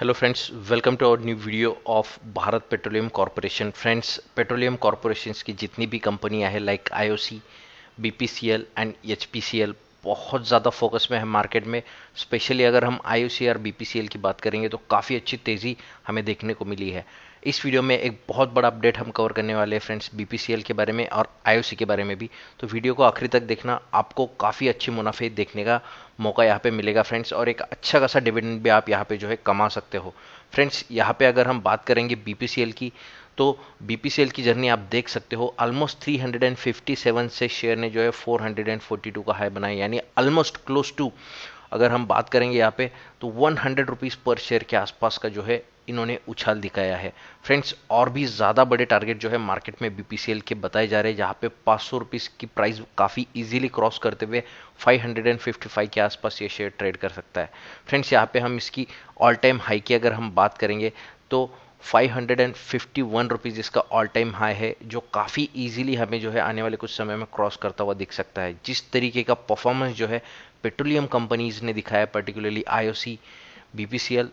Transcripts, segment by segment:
hello friends welcome to our new video of Bharat petroleum corporation friends petroleum corporation की जितनी भी कंपनियां हैं like IOC BPCL and HPCL बहुत ज़्यादा फोकस में है मार्केट में स्पेशली अगर हम आईओसी और बीपीसीएल की बात करेंगे तो काफ़ी अच्छी तेज़ी हमें देखने को मिली है इस वीडियो में एक बहुत बड़ा अपडेट हम कवर करने वाले हैं फ्रेंड्स बी के बारे में और आई के बारे में भी तो वीडियो को आखिरी तक देखना आपको काफ़ी अच्छी मुनाफे देखने का मौका यहाँ पे मिलेगा फ्रेंड्स और एक अच्छा खासा डिविडेंड भी आप यहाँ पे जो है कमा सकते हो फ्रेंड्स यहाँ पे अगर हम बात करेंगे बी की तो बी की जर्नी आप देख सकते हो ऑलमोस्ट 357 से शेयर ने जो है 442 का हाई बनाया यानी ऑलमोस्ट क्लोज टू अगर हम बात करेंगे यहाँ पे तो one hundred rupees per share के आसपास का जो है इन्होंने उछाल दिखाया है फ्रेंड्स और भी ज़्यादा बड़े टारगेट जो है मार्केट में बीपीसीएल के बताए जा रहे हैं जहाँ पे पाँच सौ की प्राइस काफ़ी इजीली क्रॉस करते हुए 555 के आसपास ये शेयर ट्रेड कर सकता है फ्रेंड्स यहाँ पे हम इसकी ऑल टाइम हाई की अगर हम बात करेंगे तो five hundred and fifty one rupees इसका ऑल टाइम हाई है जो काफ़ी इजीली हमें जो है आने वाले कुछ समय में क्रॉस करता हुआ दिख सकता है जिस तरीके का परफॉर्मेंस जो है पेट्रोलियम कंपनीज ने दिखाया पर्टिकुलरली आई बी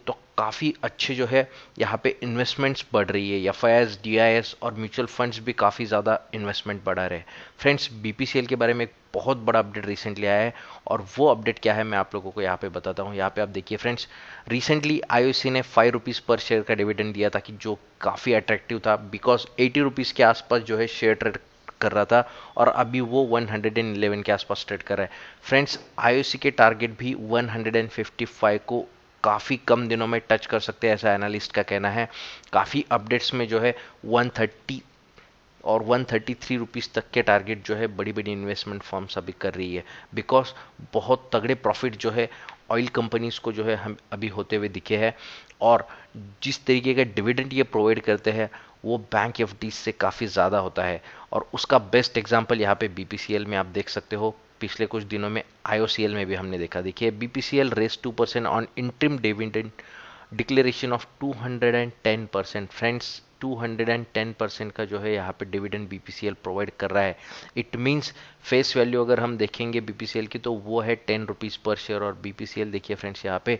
तो काफ़ी अच्छे जो है यहाँ पे इन्वेस्टमेंट्स बढ़ रही है F I S D I S और म्यूचुअल फंड्स भी काफ़ी ज़्यादा इन्वेस्टमेंट बढ़ा रहे हैं friends B P C L के बारे में एक बहुत बड़ा अपडेट रिसेंटली आया है और वो अपडेट क्या है मैं आप लोगों को यहाँ पे बताता हूँ यहाँ पे आप देखिए फ्रेंड्स रिसेंटली आई ओ सी ने फाइव रुपीज़ पर शेयर का डिविडेंड दिया था कि जो काफ़ी अट्रैक्टिव था बिकॉज एटी रुपीज़ के आसपास जो है शेयर ट्रेड कर रहा था और अभी वो 111 के आसपास ट्रेड कर रहा है फ्रेंड्स आईओसी के टारगेट भी 155 को काफ़ी कम दिनों में टच कर सकते हैं ऐसा एनालिस्ट का कहना है काफ़ी अपडेट्स में जो है 130 और 133 थर्टी रुपीज़ तक के टारगेट जो है बड़ी बड़ी इन्वेस्टमेंट फॉर्म्स अभी कर रही है बिकॉज बहुत तगड़े प्रॉफिट जो है ऑयल कंपनीज़ को जो है हम अभी होते हुए दिखे हैं और जिस तरीके का डिविडेंड ये प्रोवाइड करते हैं वो बैंक एफ से काफ़ी ज़्यादा होता है और उसका बेस्ट एग्जाम्पल यहाँ पे बी में आप देख सकते हो पिछले कुछ दिनों में आई में भी हमने देखा देखिए B P C L race two percent on interim dividend declaration of two hundred and ten percent friends two hundred and ten percent का जो है यहाँ पे डिविडेंड एल प्रोवाइड कर रहा है इट मीन्स फेस वैल्यू अगर हम देखेंगे बी पी सी एल की तो वो है टेन रुपीज़ पर शेयर और बी पी सी एल देखिए फ्रेंड्स यहाँ पे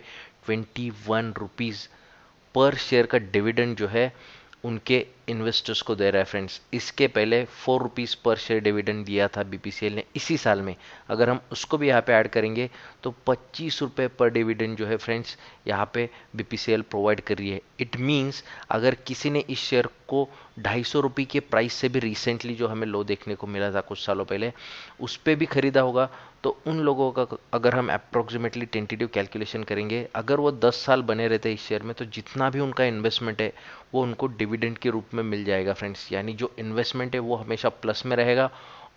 twenty one rupees per share का डिविडेंड जो है उनके इन्वेस्टर्स को दे रहा है फ्रेंड्स इसके पहले four rupees per share dividend दिया था बीपीसीएल ने इसी साल में अगर हम उसको भी यहाँ पे ऐड करेंगे तो पच्चीस रुपये पर डिविडेंड जो है फ्रेंड्स यहाँ पे बीपीसीएल प्रोवाइड कर रही है इट मीन्स अगर किसी ने इस शेयर को ढाई सौ रुपये के प्राइस से भी रिसेंटली जो हमें लो देखने को मिला था कुछ सालों पहले उस पर भी ख़रीदा होगा तो उन लोगों का अगर हम अप्रोक्सीमेटली टेंटेटिव कैलकुलेशन करेंगे अगर वो दस साल बने रहते इस शेयर में तो जितना भी उनका इन्वेस्टमेंट है वो उनको डिविडेंड के रूप में में मिल जाएगा फ्रेंड्स यानी जो इन्वेस्टमेंट है वो हमेशा प्लस में रहेगा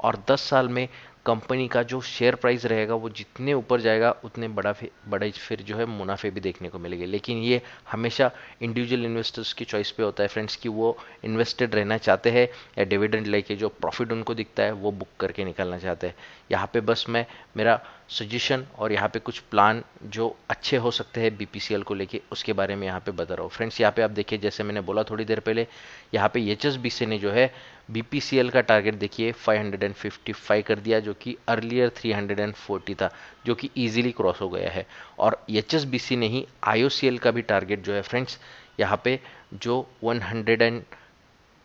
और 10 साल में कंपनी का जो शेयर प्राइस रहेगा वो जितने ऊपर जाएगा उतने बड़ा फिर बड़ा फिर जो है मुनाफे भी देखने को मिलेंगे लेकिन ये हमेशा इंडिविजुअल इन्वेस्टर्स की चॉइस पे होता है फ्रेंड्स कि वो इन्वेस्टेड रहना चाहते हैं या डिविडेंड लेके जो प्रॉफिट उनको दिखता है वो बुक करके निकालना चाहते हैं यहाँ पे बस मैं मेरा सजेशन और यहाँ पे कुछ प्लान जो अच्छे हो सकते हैं बीपीसीएल को लेके उसके बारे में यहाँ पे बता रहा हूँ फ्रेंड्स यहाँ पे आप देखिए जैसे मैंने बोला थोड़ी देर पहले यहाँ पे एच एस ने जो है बीपीसीएल का टारगेट देखिए 555 कर दिया जो कि अर्लियर 340 था जो कि ईजिली क्रॉस हो गया है और एच एस ने ही आई का भी टारगेट जो है फ्रेंड्स यहाँ पे जो वन एंड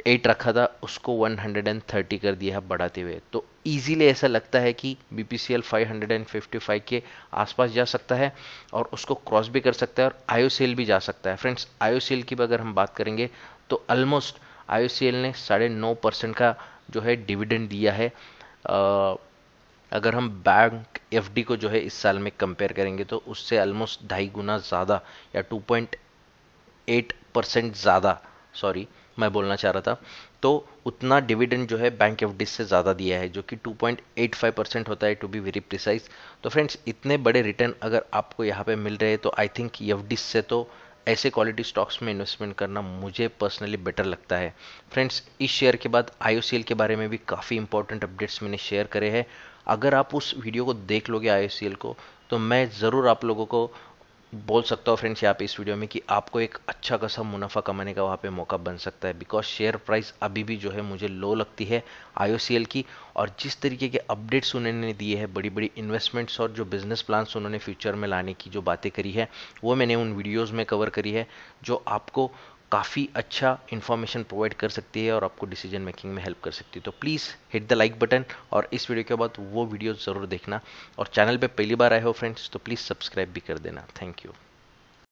एट रखा था उसको 130 कर दिया है बढ़ाते हुए तो इजीली ऐसा लगता है कि B P C L five hundred and fifty five के आसपास जा सकता है और उसको क्रॉस भी कर सकता है और आयो सेल भी जा सकता है फ्रेंड्स आयो सेल की अगर हम बात करेंगे तो ऑलमोस्ट आयो एल ने साढ़े नौ परसेंट का जो है डिविडेंड दिया है आ, अगर हम बैंक एफ को जो है इस साल में कंपेयर करेंगे तो उससे ऑलमोस्ट ढाई गुना ज़्यादा या टू परसेंट ज़्यादा सॉरी मैं बोलना चाह रहा था तो उतना डिविडेंड जो है बैंक एफ से ज़्यादा दिया है जो कि 2.85 परसेंट होता है टू बी वेरी प्रिसाइज तो फ्रेंड्स इतने बड़े रिटर्न अगर आपको यहाँ पे मिल रहे हैं तो आई थिंक एफ से तो ऐसे क्वालिटी स्टॉक्स में इन्वेस्टमेंट करना मुझे पर्सनली बेटर लगता है फ्रेंड्स इस शेयर के बाद आई के बारे में भी काफ़ी इंपॉर्टेंट अपडेट्स मैंने शेयर करे हैं अगर आप उस वीडियो को देख लोगे आई को तो मैं ज़रूर आप लोगों को बोल सकता हूँ फ्रेंड्स यहाँ पे इस वीडियो में कि आपको एक अच्छा खासा मुनाफा कमाने का वहाँ पे मौका बन सकता है बिकॉज शेयर प्राइस अभी भी जो है मुझे लो लगती है आई की और जिस तरीके के अपडेट्स उन्होंने दिए हैं बड़ी बड़ी इन्वेस्टमेंट्स और जो बिजनेस प्लान्स उन्होंने फ्यूचर में लाने की जो बातें करी है वो मैंने उन वीडियोज़ में कवर करी है जो आपको काफ़ी अच्छा इन्फॉर्मेशन प्रोवाइड कर सकती है और आपको डिसीजन मेकिंग में हेल्प कर सकती है तो please hit the like button और इस वीडियो के बाद वो वीडियो ज़रूर देखना और चैनल पे पहली बार आए हो फ्रेंड्स तो प्लीज़ सब्सक्राइब भी कर देना थैंक यू